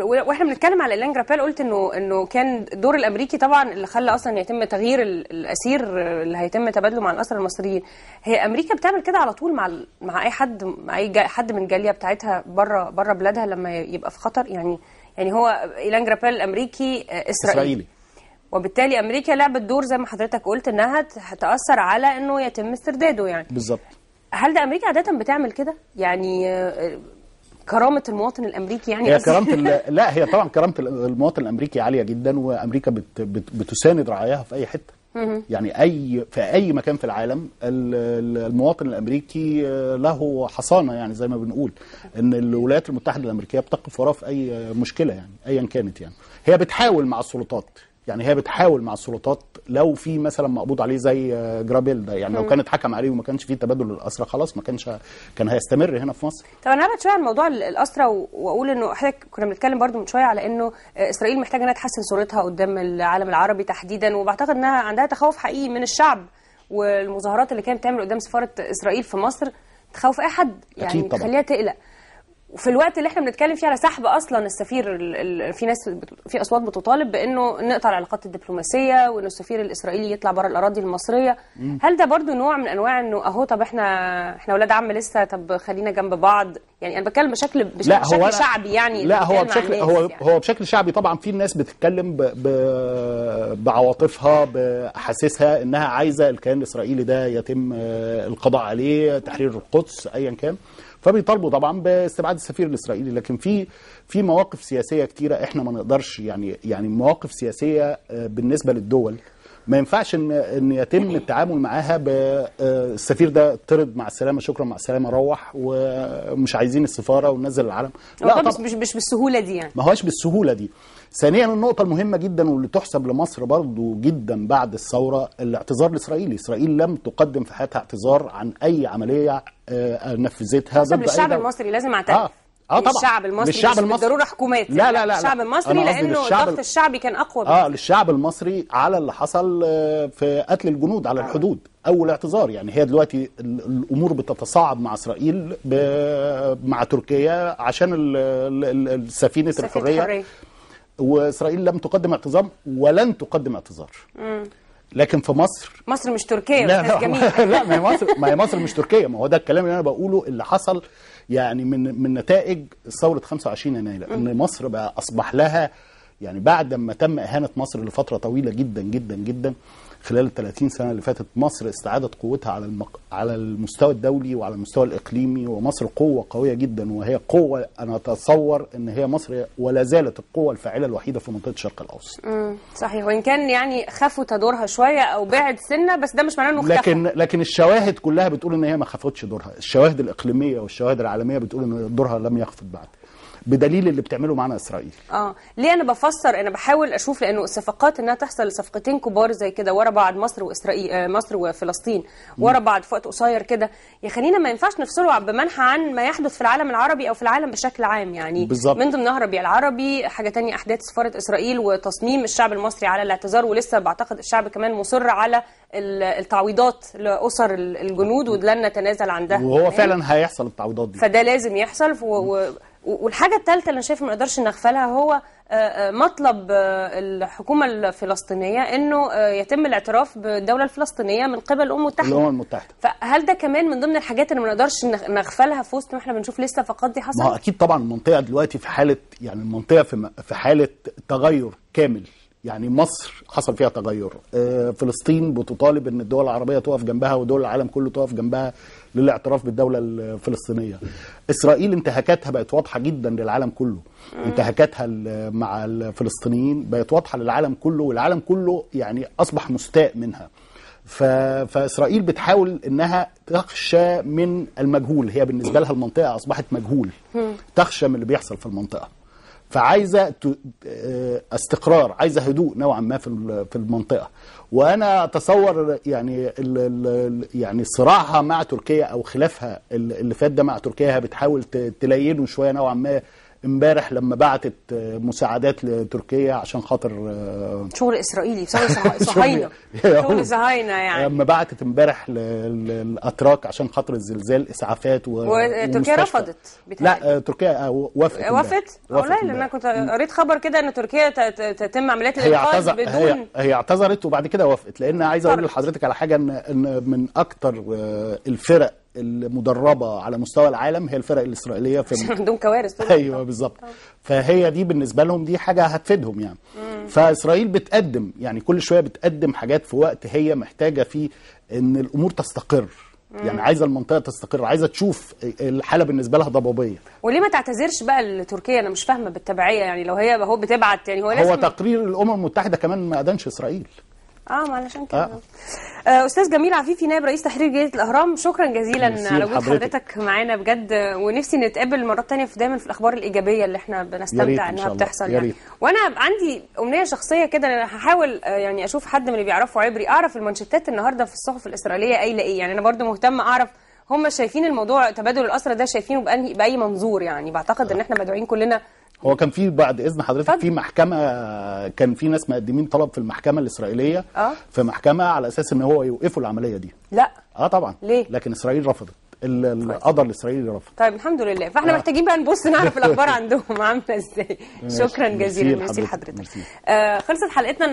واحنا بنتكلم على الان جرابيل قلت انه انه كان دور الامريكي طبعا اللي خلى اصلا يتم تغيير الاسير اللي هيتم تبادله مع الاسرى المصريين هي امريكا بتعمل كده على طول مع مع اي حد مع اي حد من الجاليه بتاعتها بره بره بلادها لما يبقى في خطر يعني يعني هو ايلان جرابيل الامريكي آه، اسرائيلي, إسرائيلي. وبالتالي امريكا لعبت دور زي ما حضرتك قلت انها تاثر على انه يتم استرداده يعني بالظبط هل ده امريكا عاده بتعمل كده يعني آه، كرامه المواطن الامريكي يعني هي كرامه لا هي طبعا كرامه المواطن الامريكي عاليه جدا وامريكا بت بت بتساند رعاياها في اي حته يعني اي في اي مكان في العالم المواطن الامريكي آه، له حصانه يعني زي ما بنقول ان الولايات المتحده الامريكيه بتقف وراه في اي مشكله يعني ايا كانت يعني هي بتحاول مع السلطات يعني هي بتحاول مع السلطات لو في مثلا مقبوض عليه زي آه، جرابيل ده يعني لو كانت حكم عليه وما كانش فيه تبادل الاسرى خلاص ما كانش كان هيستمر هنا في مصر طب انا هبعد شويه عن موضوع الاسرى واقول انه حضرتك كنا بنتكلم برده من شويه على انه آه، اسرائيل محتاجه انها تحسن صورتها قدام العالم العربي تحديدا وبعتقد انها عندها تخوف حقيقي من الشعب والمظاهرات اللي كانت بتعمل قدام سفاره اسرائيل في مصر تخوف اي حد يعني تخليها تقلق وفي الوقت اللي احنا بنتكلم فيه على سحب اصلا السفير في ناس في اصوات بتطالب بانه نقطع العلاقات الدبلوماسيه وان السفير الاسرائيلي يطلع بره الاراضي المصريه مم. هل ده برضو نوع من انواع انه اهو طب احنا احنا ولاد عم لسه طب خلينا جنب بعض يعني انا بتكلم بشكل بشكل, لا بشكل شعبي يعني لا هو بشكل هو يعني. هو بشكل شعبي طبعا في ناس بتتكلم ب ب بعواطفها باحاسيسها انها عايزه الكيان الاسرائيلي ده يتم آه، القضاء عليه تحرير القدس ايا كان فبيطالبوا طبعا باستبعاد السفير الاسرائيلي لكن في في مواقف سياسيه كتيره احنا ما نقدرش يعني يعني مواقف سياسيه آه، بالنسبه للدول ما ينفعش ان ان يتم التعامل معاها بالسفير آه، ده طرد مع السلامه شكرا مع السلامه روح ومش عايزين السفاره ونزل العلم لا مش مش مش بالسهوله دي يعني ما هوش بالسهوله دي ثانيا النقطة المهمة جدا واللي تحسب لمصر برضو جدا بعد الثورة الاعتذار الإسرائيلي، إسرائيل لم تقدم في حياتها اعتذار عن أي عملية آه، نفذتها ضد الشعب المصري لازم اعترف آه. اه طبعا الشعب المصري للشعب المصري بالضروره حكومات لا لا لا الشعب المصري لانه الضغط الشعبي كان اقوى اه للشعب المصري على اللي حصل آه، في قتل الجنود على آه. الحدود اول اعتذار يعني هي دلوقتي الامور بتتصاعد مع اسرائيل مع تركيا عشان سفينه الحريه, الحرية. واسرائيل لم تقدم اعتذار ولن تقدم اعتذار لكن في مصر مصر مش تركيا لا لا, لا ما هي مصر ما هي مصر مش تركيا ما هو ده الكلام اللي انا بقوله اللي حصل يعني من من نتائج ثوره 25 يناير ان مصر بقى اصبح لها يعني بعد ما تم إهانة مصر لفترة طويلة جدا جدا جدا خلال ال 30 سنة اللي فاتت مصر استعادت قوتها على المق... على المستوى الدولي وعلى المستوى الإقليمي ومصر قوة قوية جدا وهي قوة أنا أتصور إن هي مصر ولا زالت القوة الفاعلة الوحيدة في منطقة الشرق الأوسط. امم صحيح وإن كان يعني خفت دورها شوية أو بعد سنة بس ده مش معناه إنه اختفى. لكن لكن الشواهد كلها بتقول إن هي ما خفتش دورها، الشواهد الإقليمية والشواهد العالمية بتقول إن دورها لم يخفت بعد. بدليل اللي بتعمله معنا اسرائيل اه ليه انا بفسر انا بحاول اشوف لانه الصفقات انها تحصل صفقتين كبار زي كده ورا بعض مصر واسرائيل آه، مصر وفلسطين ورا بعض في وقت قصير كده يا خلينا ما ينفعش نفصله بمنحى عن ما يحدث في العالم العربي او في العالم بشكل عام يعني بالزبط. من ضمنها ربيع العربي حاجه ثانيه احداث سفاره اسرائيل وتصميم الشعب المصري على الاعتذار ولسه بعتقد الشعب كمان مصر على التعويضات لاسر الجنود ولن نتنازل عن ده وهو فعلا آه. هيحصل التعويضات دي فده لازم يحصل و... والحاجة الثالثة اللي أنا شايفة ما نقدرش نغفلها هو آه، آه، مطلب آه، الحكومة الفلسطينية إنه يتم الاعتراف بالدولة الفلسطينية من قبل الأمم المتحدة الأمم المتحدة فهل ده كمان من ضمن الحاجات اللي ما نقدرش نغفلها في وسط ما إحنا بنشوف لسه فقط دي حصلت؟ ما أكيد طبعا المنطقة دلوقتي في حالة يعني المنطقة في حالة تغير كامل يعني مصر حصل فيها تغير آه، فلسطين بتطالب ان الدول العربيه تقف جنبها ودول العالم كله تقف جنبها للاعتراف بالدوله الفلسطينيه اسرائيل انتهاكاتها بقت واضحه جدا للعالم كله انتهاكاتها مع الفلسطينيين بقت واضحه للعالم كله والعالم كله يعني اصبح مستاء منها ف... فاسرائيل بتحاول انها تخشى من المجهول هي بالنسبه لها المنطقه اصبحت مجهول تخشى من اللي بيحصل في المنطقه فعايزه آه، استقرار عايزه هدوء نوعا ما في في المنطقه وانا اتصور يعني الـ الـ يعني صراعها مع تركيا او خلافها اللي فات ده مع تركيا بتحاول تلينه شويه نوعا ما امبارح لما بعتت مساعدات لتركيا عشان خاطر آه، شغل اسرائيلي صهاينه شغل صهاينه يعني لما بعتت امبارح للاتراك عشان خاطر الزلزال اسعافات و... وتركيا رفضت بتاعت. لا آه، تركيا آه، وافقت وافقت قليل انا كنت قريت خبر كده ان تركيا تتم عمليات الانقاذ بدون هي, هي اعتذرت وبعد كده وافقت لان عايز اقول لحضرتك على حاجه ان من اكتر الفرق المدربه على مستوى العالم هي الفرق الاسرائيليه في عندهم كوارث ايوه بالظبط فهي دي بالنسبه لهم دي حاجه هتفيدهم يعني مم. فاسرائيل بتقدم يعني كل شويه بتقدم حاجات في وقت هي محتاجه فيه ان الامور تستقر مم. يعني عايزه المنطقه تستقر عايزه تشوف الحاله بالنسبه لها ضبابيه وليه ما تعتذرش بقى لتركيا انا مش فاهمه بالتبعيه يعني لو هي هو بتبعت يعني هو لازم هو تقرير الامم المتحده كمان ما ادانش اسرائيل اه ما علشان كده آه. آه. استاذ جميل عفيفي نائب رئيس تحرير جريده الاهرام شكرا جزيلا على وجود حضرتك معانا بجد ونفسي نتقابل مرات تانية في دايما في الاخبار الايجابيه اللي احنا بنستمتع انها إن بتحصل يعني. وانا عندي امنيه شخصيه كده انا هحاول آه، يعني اشوف حد من اللي بيعرفوا عبري اعرف المانشيتات النهارده في الصحف الاسرائيليه قايله ايه يعني انا برضو مهتمه اعرف هم شايفين الموضوع تبادل الاسرى ده شايفينه بأي منظور يعني بعتقد آه. ان احنا مدعوين كلنا هو كان في بعد اذن حضرتك في محكمه كان في ناس مقدمين طلب في المحكمه الاسرائيليه آه. في محكمه على اساس ان هو يوقفوا العمليه دي لا اه طبعا ليه لكن اسرائيل رفضت طيب. القدر الاسرائيلي رفض طيب الحمد لله فاحنا آه. محتاجين بقى نبص نعرف الاخبار عندهم عامله ازاي شكرا جزيلا ميرسي لحضرتك آه خلصت حلقتنا